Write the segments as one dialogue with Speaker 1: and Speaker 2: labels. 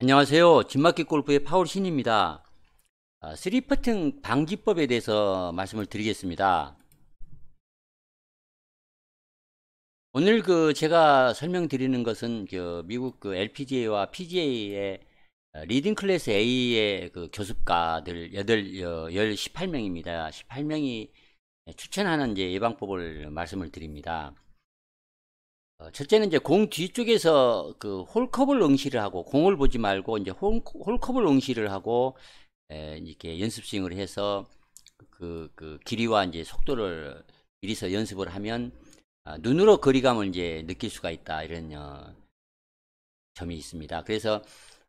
Speaker 1: 안녕하세요. 집마켓 골프의 파울 신입니다. 스리퍼팅 아, 방지법에 대해서 말씀을 드리겠습니다. 오늘 그 제가 설명드리는 것은 그 미국 그 LPGA와 PGA의 리딩 클래스 A의 그 교습가들 8, 1 어, 18명입니다. 18명이 추천하는 이제 예방법을 말씀을 드립니다. 어, 첫째는 이제 공 뒤쪽에서 그 홀컵을 응시를 하고 공을 보지 말고 이제 홀, 홀컵을 응시를 하고 에, 이렇게 연습 스윙을 해서 그, 그 길이와 이제 속도를 미리서 연습을 하면 아, 눈으로 거리감을 이제 느낄 수가 있다 이런 어, 점이 있습니다. 그래서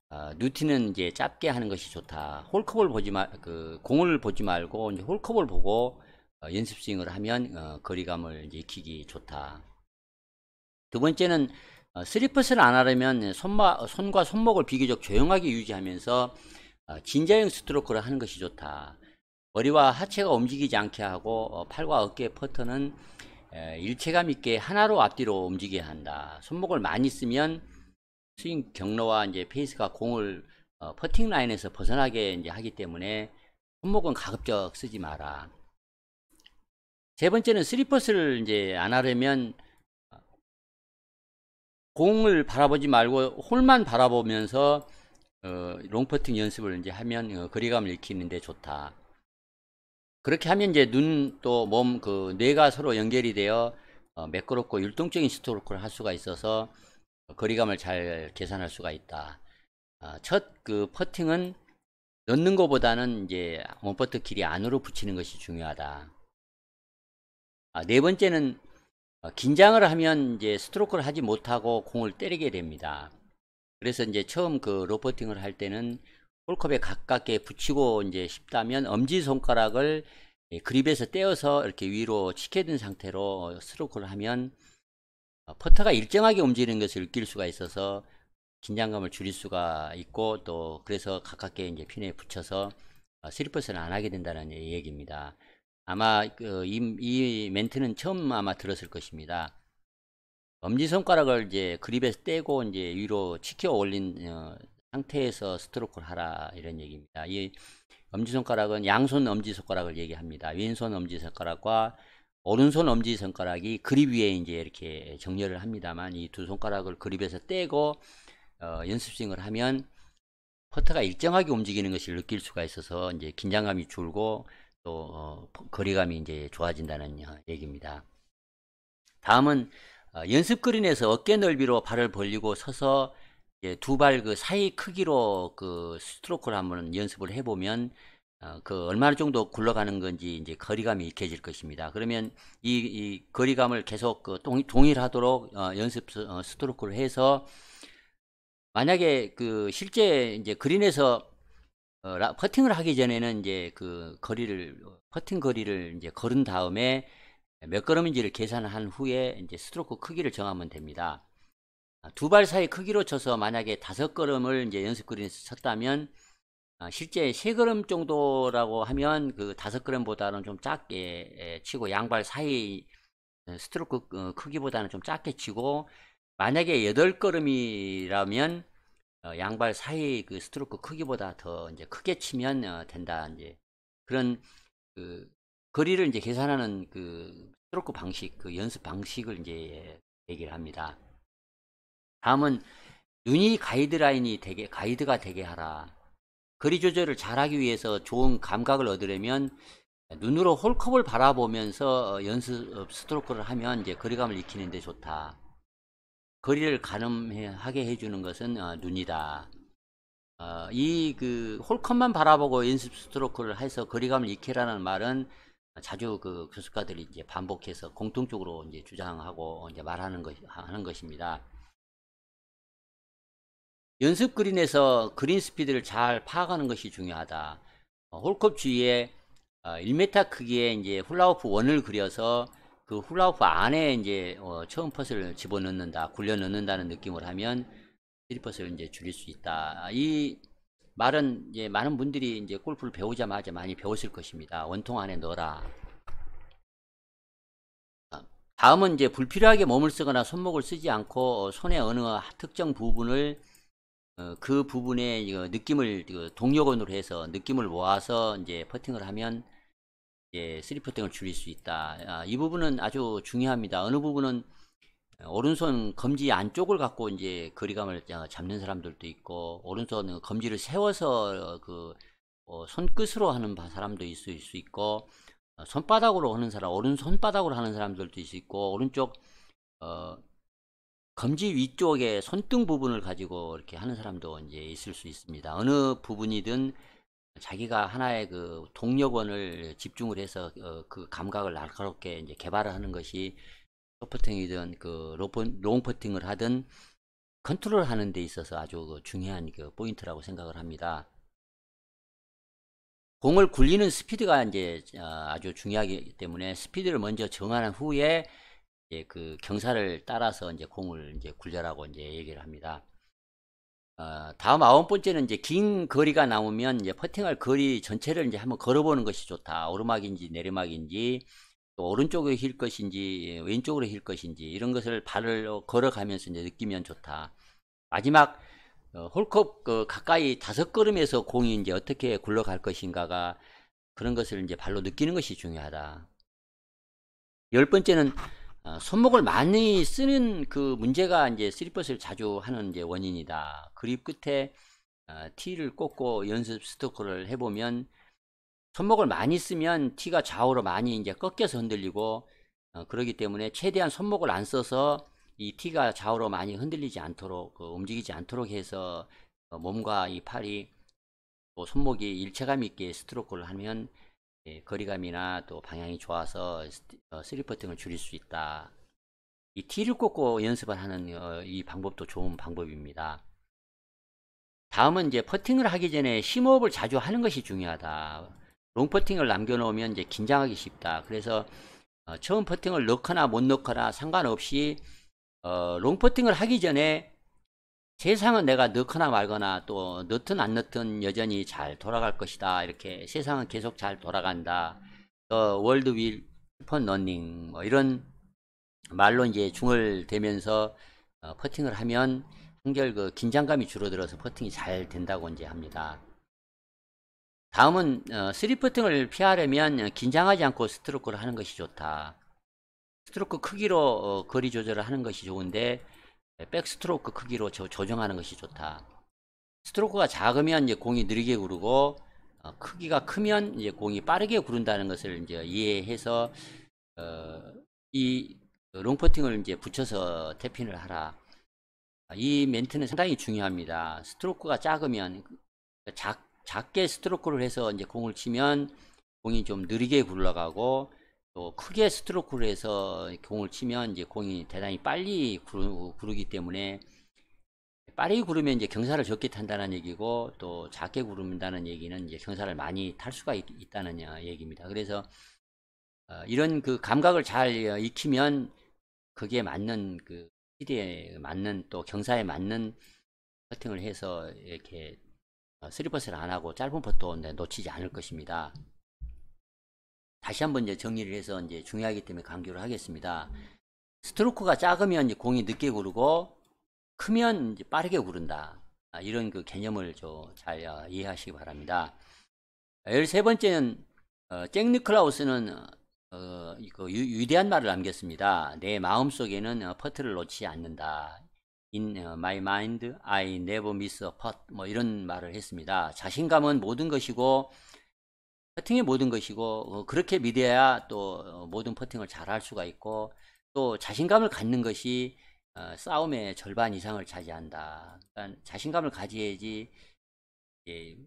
Speaker 1: 아, 누티는 이제 짧게 하는 것이 좋다. 홀컵을 보지 말, 그 공을 보지 말고 이제 홀컵을 보고 어, 연습 스윙을 하면 어, 거리감을 이제 익히기 좋다. 두 번째는 스리퍼스를 어, 안 하려면 손마, 손과 손목을 비교적 조용하게 유지하면서 어, 진자형 스트로크를 하는 것이 좋다. 머리와 하체가 움직이지 않게 하고 어, 팔과 어깨의 퍼터는 일체감 있게 하나로 앞뒤로 움직여야 한다. 손목을 많이 쓰면 스윙 경로와 이제 페이스가 공을 퍼팅 라인에서 벗어나게 이제 하기 때문에 손목은 가급적 쓰지 마라. 세 번째는 스리퍼스를 이제 안 하려면 공을 바라보지 말고 홀만 바라보면서 어, 롱퍼팅 연습을 이제 하면 어, 거리감을 익히는데 좋다. 그렇게 하면 이제 눈 또 몸그 뇌가 서로 연결이 되어 어, 매끄럽고 율동적인 스트로크를 할 수가 있어서 거리감을 잘 계산할 수가 있다. 어, 아, 첫그 퍼팅은 넣는 것보다는 이제 원퍼트 길이 안으로 붙이는 것이 중요하다. 아, 네 번째는 어, 긴장을 하면 이제 스트로크를 하지 못하고 공을 때리게 됩니다. 그래서 이제 처음 그 로퍼팅을 할 때는 홀컵에 가깝게 붙이고 이제 쉽다면 엄지 손가락을 예, 그립에서 떼어서 이렇게 위로 치켜든 상태로 스트로크를 하면 어, 퍼터가 일정하게 움직이는 것을 느낄 수가 있어서 긴장감을 줄일 수가 있고 또 그래서 가깝게 이제 핀에 붙여서 슬리퍼스는 어, 안 하게 된다는 얘기입니다. 아마 그 이, 이 멘트는 처음 아마 들었을 것입니다. 엄지손가락을 이제 그립에서 떼고 이제 위로 치켜 올린 어, 상태에서 스트로크를 하라 이런 얘기입니다. 이 엄지손가락은 양손 엄지손가락을 얘기합니다. 왼손 엄지손가락과 오른손 엄지손가락이 그립 위에 이제 이렇게 정렬을 합니다만 이 두 손가락을 그립에서 떼고 어, 연습스윙을 하면 퍼터가 일정하게 움직이는 것을 느낄 수가 있어서 이제 긴장감이 줄고 또 어, 거리감이 이제 좋아진다는 얘기입니다. 다음은 어, 연습 그린에서 어깨 넓이로 발을 벌리고 서서 두발 그 사이 크기로 그 스트로크를 한번 연습을 해보면 어, 그 얼마나 정도 굴러가는 건지 이제 거리감이 익혀질 것입니다. 그러면 이, 이 거리감을 계속 그 동, 일하도록 어, 연습 어, 스트로크를 해서 만약에 그 실제 이제 그린에서 어, 라, 퍼팅을 하기 전에는 이제 그 거리를 퍼팅 거리를 이제 걸은 다음에 몇 걸음인지를 계산한 후에 이제 스트로크 크기를 정하면 됩니다. 아, 두발 사이 크기로 쳐서 만약에 다섯 걸음을 이제 연습 그린에서 쳤다면 아, 실제 세 걸음 정도라고 하면 그 다섯 걸음보다는 좀 작게 예, 치고 양발 사이 어, 스트로크 어, 크기보다는 좀 작게 치고 만약에 여덟 걸음이라면 어, 양발 사이 그 스트로크 크기보다 더 이제 크게 치면 어, 된다 이제 그런 그 거리를 이제 계산하는 그 스트로크 방식 그 연습 방식을 이제 예, 얘기를 합니다. 다음은 눈이 가이드라인이 되게 가이드가 되게 하라. 거리 조절을 잘하기 위해서 좋은 감각을 얻으려면 눈으로 홀컵을 바라보면서 어, 연습 어, 스트로크를 하면 이제 거리감을 익히는데 좋다. 거리를 가늠하게 해주는 것은 어, 눈이다. 어, 이 그 홀컵만 바라보고 연습 스트로크를 해서 거리감을 익히라는 말은 자주 그 교수가들이 이제 반복해서 공통적으로 이제 주장하고 이제 말하는 것 하는 것입니다. 연습 그린에서 그린 스피드를 잘 파악하는 것이 중요하다. 어, 홀컵 주위에 1m 어, 크기의 이제 훌라후프 원을 그려서 그 훌라후프 안에 이제 어, 처음 퍼즐을 집어넣는다, 굴려 넣는다는 느낌을 하면 트퍼스를 이제 줄일 수 있다. 아, 이 말은 이제 많은 분들이 이제 골프를 배우자마자 많이 배웠을 것입니다. 원통 안에 넣어라. 아, 다음은 이제 불필요하게 몸을 쓰거나 손목을 쓰지 않고 어, 손의 어느 특정 부분을 어, 그 부분의 느낌을 그 동력원으로 해서 느낌을 모아서 이제 퍼팅을 하면 예, 제 스리포팅을 줄일 수 있다. 아, 이 부분은 아주 중요합니다. 어느 부분은 오른손 검지 안쪽을 갖고 이제 거리감을 잡는 사람들도 있고 오른손 그 검지를 세워서 그 어, 손끝으로 하는 사람도 있을 수 있고 어, 손바닥으로 하는 사람 오른 손바닥으로 하는 사람들도 있을 수 있고 오른쪽 어, 검지 위쪽에 손등 부분을 가지고 이렇게 하는 사람도 이제 있을 수 있습니다. 어느 부분이든 자기가 하나의 그 동력원을 집중을 해서 어, 그 감각을 날카롭게 이제 개발을 하는 것이 소퍼팅이든그 롱퍼팅을 하든 컨트롤 하는 데 있어서 아주 그 중요한 그 포인트라고 생각을 합니다. 공을 굴리는 스피드가 이제 어, 아주 중요하기 때문에 스피드를 먼저 정하는 후에 이제 그 경사를 따라서 이제 공을 이제 굴려라고 이제 얘기를 합니다. 어, 다음 아홉 번째는 이제 긴 거리가 나오면 이제 퍼팅할 거리 전체를 이제 한번 걸어보는 것이 좋다. 오르막인지 내리막인지 또 오른쪽으로 힐 것인지 예, 왼쪽으로 힐 것인지 이런 것을 발을 걸어가면서 이제 느끼면 좋다. 마지막 어, 홀컵 그 가까이 다섯 걸음에서 공이 이제 어떻게 굴러갈 것인가가 그런 것을 이제 발로 느끼는 것이 중요하다. 열 번째는 어, 손목을 많이 쓰는 그 문제가 이제 스리퍼스를 자주 하는 이제 원인이다. 그립 끝에 티를 어, 꽂고 연습 스토크를 해보면 손목을 많이 쓰면 티가 좌우로 많이 이제 꺾여서 흔들리고 어, 그러기 때문에 최대한 손목을 안 써서 이 티가 좌우로 많이 흔들리지 않도록 그 움직이지 않도록 해서 몸과 이 팔이 뭐 손목이 일체감 있게 스트로크를 하면 예, 거리감이나 또 방향이 좋아서 어, 슬리퍼 등을 줄일 수 있다. 이티를 꽂고 연습을 하는 어, 이 방법도 좋은 방법입니다. 다음은 이제 퍼팅을 하기 전에 심호흡을 자주 하는 것이 중요하다. 롱 퍼팅을 남겨놓으면 이제 긴장하기 쉽다. 그래서 어, 처음 퍼팅을 넣거나 못 넣거나 상관없이 어, 롱 퍼팅을 하기 전에 세상은 내가 넣거나 말거나 또 넣든 안 넣든 여전히 잘 돌아갈 것이다. 이렇게 세상은 계속 잘 돌아간다. 월드 윌 펀러닝 뭐 이런 말로 이제 중을 대면서 어, 퍼팅을 하면 한결 그 긴장감이 줄어들어서 퍼팅이 잘 된다고 이제 합니다. 다음은 어, 쓰리 퍼팅을 피하려면 긴장하지 않고 스트로크를 하는 것이 좋다. 스트로크 크기로 어, 거리 조절을 하는 것이 좋은데 네, 백스트로크 크기로 저, 조정하는 것이 좋다. 스트로크가 작으면 이제 공이 느리게 구르고 어, 크기가 크면 이제 공이 빠르게 구른다는 것을 이제 이해해서 어, 이 롱퍼팅을 이제 붙여서 태핑을 하라. 아, 이 멘트는 상당히 중요합니다. 스트로크가 작으면 그러니까 작, 작게 스트로크를 해서 이제 공을 치면 공이 좀 느리게 굴러가고 또 어, 크게 스트로크를 해서 공을 치면 이제 공이 대단히 빨리 구르, 기 때문에 빠르게 구르면 이제 경사를 적게 탄다는 얘기고 또 작게 구른다는 얘기는 이제 경사를 많이 탈 수가 있, 다는 얘기입니다. 그래서 어, 이런 그 감각을 잘 어, 익히면 그게 맞는 그 시대에 맞는 또 경사에 맞는 커팅을 해서 이렇게 3퍼스를 어, 안 하고 짧은 퍼도 놓치지 않을 것입니다. 다시 한번 이제 정리를 해서 이제 중요하기 때문에 강조를 하겠습니다. 스트로크가 작으면 이제 공이 늦게 구르고 크면 이제 빠르게 구른다. 아, 이런 그 개념을 좀잘 아, 이해하시기 바랍니다. 열세 번째는 어, 잭 니클라우스는 어, 그 유, 위대한 말을 남겼습니다. 내 마음 속에는 어, 퍼트를 놓지 않는다. In 어, my mind, I never miss a putt. 뭐 이런 말을 했습니다. 자신감은 모든 것이고 퍼팅이 모든 것이고 어, 그렇게 믿어야 또 어, 모든 퍼팅을 잘 할 수가 있고 또 자신감을 갖는 것이 어, 싸움의 절반 이상을 차지한다. 그러니까 자신감을 가져야지 예,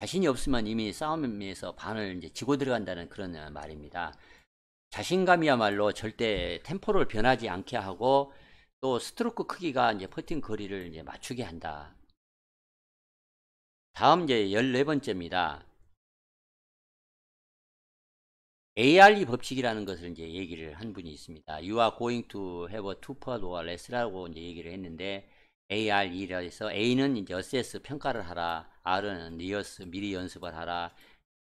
Speaker 1: 자신이 없으면 이미 싸움에서 반을 이제 지고 들어간다는 그런 말입니다. 자신감이야말로 절대 템포를 변하지 않게 하고 또 스트로크 크기가 이제 퍼팅 거리를 이제 맞추게 한다. 다음 이제 14번째입니다. ARE 법칙이라는 것을 이제 얘기를 한 분이 있습니다. You are going to have a two part or less라고 이제 얘기를 했는데 ARE라 해서 A는 이제 assess 평가를 하라, R은 r e h e a r s 미리 연습을 하라,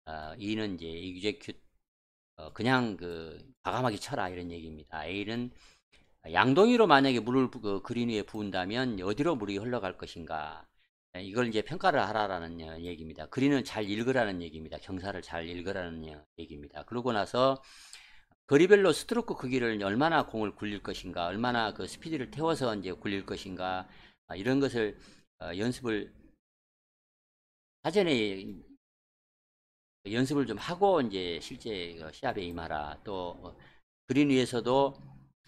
Speaker 1: 어, E는 이제 execute 어, 그냥 그 과감하게 쳐라 이런 얘기입니다. A는 양동이로 만약에 물을 그 그린 위에 부은다면 어디로 물이 흘러갈 것인가? 예, 이걸 이제 평가를 하라라는 얘기입니다. 그이는잘 읽으라는 얘기입니다. 경사를 잘 읽으라는 얘기입니다. 그러고 나서 거리별로 스트로크 크기를 얼마나 공을 굴릴 것인가, 얼마나 그 스피드를 태워서 이제 굴릴 것인가 아, 이런 것을 어, 연습을 사전에 연습을 좀 하고 이제 실제 그 시합에 임하라. 또 어, 그린 위에서도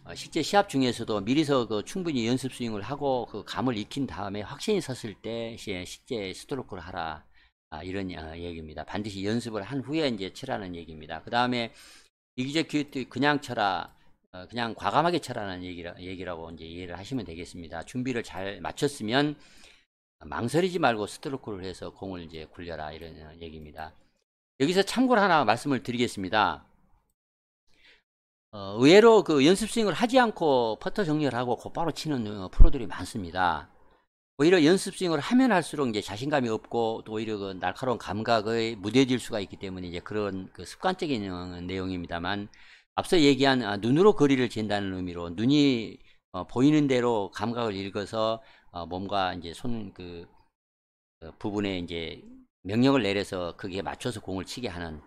Speaker 1: 어, 실제 시합 중에서도 미리서 그 충분히 연습 스윙을 하고 그 감을 익힌 다음에 확신이 섰을 때 실제 스트로크를 하라 아, 이런 어, 얘기입니다. 반드시 연습을 한 후에 이제 치라는 얘기입니다. 그 다음에 이기적 기획도 그냥 쳐라 어, 그냥 과감하게 쳐라는 얘기라, 얘기라고 이제 이해를 하시면 되겠습니다. 준비를 잘 마쳤으면 망설이지 말고 스트로크를 해서 공을 이제 굴려라 이런 얘기입니다. 여기서 참고로 하나 말씀을 드리겠습니다. 어, 의외로 그 연습 스윙을 하지 않고 퍼터 정렬 하고 곧바로 치는 어, 프로들이 많습니다. 오히려 연습 스윙을 하면 할수록 이제 자신감이 없고 또 오히려 그 날카로운 감각의 무뎌질 수가 있기 때문에 이제 그런 그 습관적인 내용입니다만 앞서 얘기한 아, 눈으로 거리를 잰다는 의미로 눈이 어, 보이는 대로 감각을 읽어서 어, 몸과 이제 손그 그 어, 부분에 이제 명령을 내려서 거기에 맞춰서 공을 치게 하는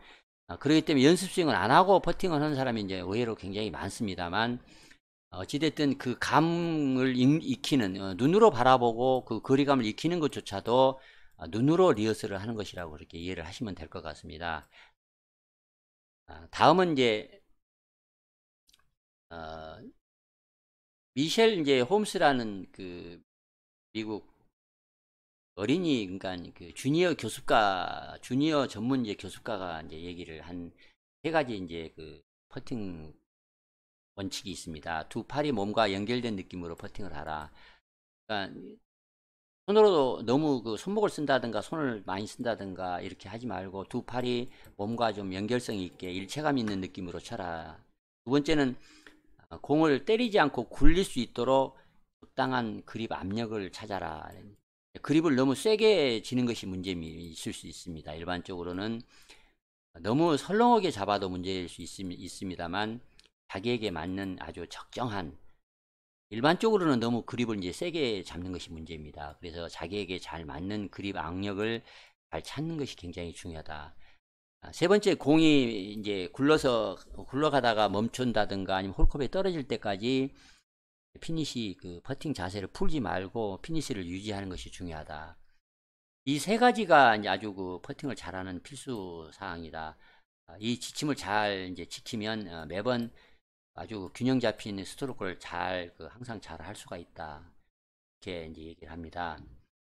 Speaker 1: 아, 그렇기 때문에 연습 스윙을 안 하고 퍼팅을 하는 사람이 이제 의외로 굉장히 많습니다만 어, 어찌됐든 그 감을 익히는 어, 눈으로 바라보고 그 거리감을 익히는 것조차도 아, 눈으로 리허설을 하는 것이라고 그렇게 이해를 하시면 될 것 같습니다. 아, 다음은 이제 어, 미셸 이제 홈스라는 그 미국 어린이 그러니까 그 주니어 교습과 주니어 전문 이제 교습과가 이제 얘기를 한 세 가지 이제 그 퍼팅 원칙이 있습니다. 두 팔이 몸과 연결된 느낌으로 퍼팅을 하라. 그러니까 손으로도 너무 그 손목을 쓴다든가 손을 많이 쓴다든가 이렇게 하지 말고 두 팔이 몸과 좀 연결성 있게 일체감 있는 느낌으로 쳐라. 두 번째는 어, 공을 때리지 않고 굴릴 수 있도록 적당한 그립 압력을 찾아라. 그립을 너무 세게 지는 것이 문제점이 있을 수 있습니다. 일반적으로는 너무 설렁하게 잡아도 문제일 수 있습, 니다만 자기에게 맞는 아주 적정한 일반적으로는 너무 그립을 이제 세게 잡는 것이 문제입니다. 그래서 자기에게 잘 맞는 그립 악력을 잘 찾는 것이 굉장히 중요하다. 아, 세 번째 공이 이제 굴러서 굴러가다가 멈춘다든가 아니면 홀컵에 떨어질 때까지 피니시 그 퍼팅 자세를 풀지 말고 피니시를 유지하는 것이 중요하다. 이 세 가지가 이제 아주 그 퍼팅을 잘하는 필수 사항이다. 아, 이 지침을 잘 이제 지키면 어, 매번 아주 균형 잡힌 스트로크를 잘 그 항상 잘 할 수가 있다. 이렇게 이제 얘기를 합니다.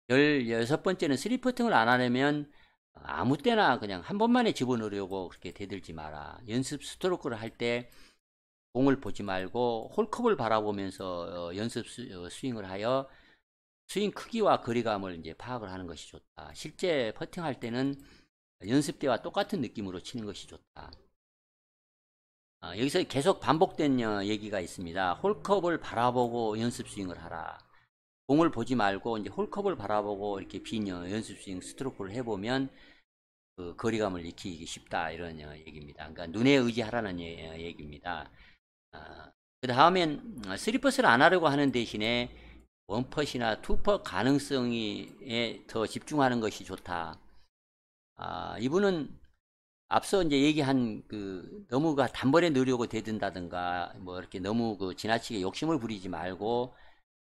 Speaker 1: 열여섯 번째는 쓰리 퍼팅을 안 하려면 아무 때나 그냥 한 번만에 집어넣으려고 그렇게 대들지 마라. 연습 스트로크를 할때 공을 보지 말고 홀컵을 바라보면서 어, 연습 수, 어, 스윙을 하여 스윙 크기와 거리감을 이제 파악을 하는 것이 좋다. 실제 퍼팅할 때는 연습 때와 똑같은 느낌으로 치는 것이 좋다. 아, 여기서 계속 반복된 어, 얘기가 있습니다. 홀컵을 바라보고 연습 스윙을 하라. 공을 보지 말고 이제 홀컵을 바라보고 이렇게 빈 연습 스윙 스트로크를 해보면 그 거리감을 익히기 쉽다 이런 얘기입니다. 그러니까 눈에 의지하라는 예, 얘기입니다. 아, 그 다음엔 3퍼스를 어, 안 하려고 하는 대신에 원퍼시나 투퍼 가능성에 더 집중하는 것이 좋다. 아, 이분은 앞서 이제 얘기한 그 너무가 단번에 느려고 대든다든가 뭐 이렇게 너무 그 지나치게 욕심을 부리지 말고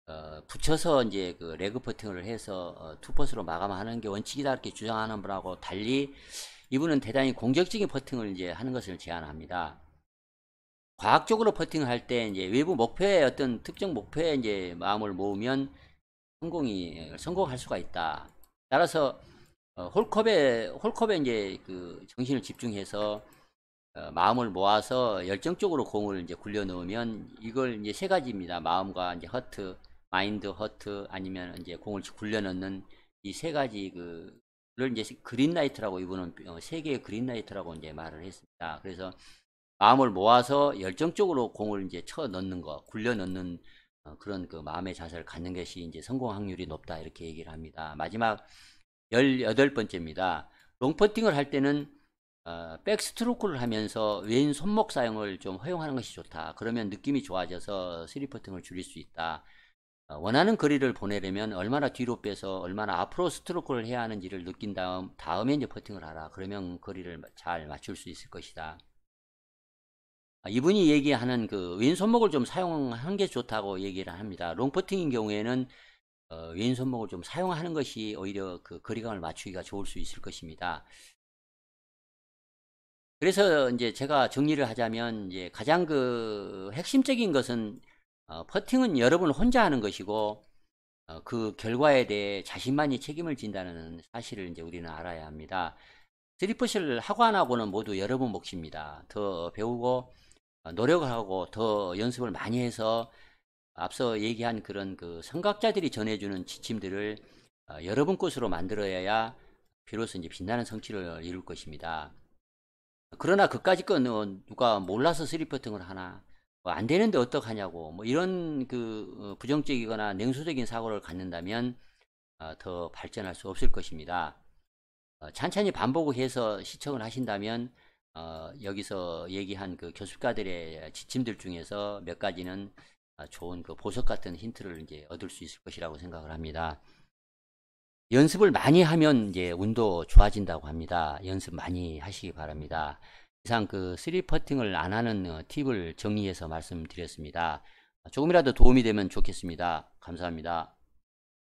Speaker 1: 어, 붙여서 이제 그 레그 퍼팅을 해서 어, 투퍼스로 마감하는 게 원칙이다 이렇게 주장하는 분하고 달리 이분은 대단히 공격적인 퍼팅을 이제 하는 것을 제안합니다. 과학적으로 퍼팅을 할때 이제 외부 목표에 어떤 특정 목표에 이제 마음을 모으면 성공이 성공할 수가 있다. 따라서 어, 홀컵에 홀컵에 이제 그 정신을 집중해서 어, 마음을 모아서 열정적으로 공을 이제 굴려 넣으면 이걸 이제 세 가지입니다. 마음과 이제 허트, 마인드 허트 아니면 이제 공을 굴려 넣는 이 세 가지 그를 이제 그린라이트라고 이분은 어, 세계의 그린라이트라고 이제 말을 했습니다. 그래서 마음을 모아서 열정적으로 공을 이제 쳐 넣는 거, 굴려 넣는 어, 그런 그 마음의 자세를 갖는 것이 이제 성공 확률이 높다 이렇게 얘기를 합니다. 마지막 18번째입니다. 롱퍼팅을 할 때는 어, 백스트로크를 하면서 왼 손목 사용을 좀 허용하는 것이 좋다. 그러면 느낌이 좋아져서 스리퍼팅을 줄일 수 있다. 어, 원하는 거리를 보내려면 얼마나 뒤로 빼서 얼마나 앞으로 스트로크를 해야 하는지를 느낀 다음 다음에 이제 퍼팅을 하라. 그러면 거리를 잘 맞출 수 있을 것이다. 아, 이분이 얘기하는 그 왼손목을 좀사용하는게 좋다고 얘기를 합니다. 롱퍼팅인 경우에는 어, 왼손목을 좀 사용하는 것이 오히려 그 거리감을 맞추기가 좋을 수 있을 것입니다. 그래서 이제 제가 정리를 하자면 이제 가장 그 핵심적인 것은 어, 퍼팅은 여러분 혼자 하는 것이고 어, 그 결과에 대해 자신만이 책임을 진다는 사실을 이제 우리는 알아야 합니다. 드리프실 하고 안 하고는 모두 여러분 몫입니다. 더 배우고 어, 노력을 하고 더 연습을 많이 해서 앞서 얘기한 그런 그 성각자들이 전해주는 지침들을 어, 여러분 것으로 만들어야 비로소 이제 빛나는 성취를 이룰 것입니다. 그러나 그까지 건 어, 누가 몰라서 스리퍼팅을 하나 뭐 안 되는데 어떡하냐고 뭐 이런 그 부정적이거나 냉소적인 사고를 갖는다면 더 발전할 수 없을 것입니다. 찬찬히 반복해서 시청을 하신다면 어, 여기서 얘기한 그 교수가들의 지침들 중에서 몇 가지는 아, 좋은 그 보석 같은 힌트를 이제 얻을 수 있을 것이라고 생각을 합니다. 연습을 많이 하면 이제 운도 좋아진다고 합니다. 연습 많이 하시기 바랍니다. 이상 그 쓰리 퍼팅을 안 하는 어, 팁을 정리해서 말씀드렸습니다. 조금이라도 도움이 되면 좋겠습니다. 감사합니다.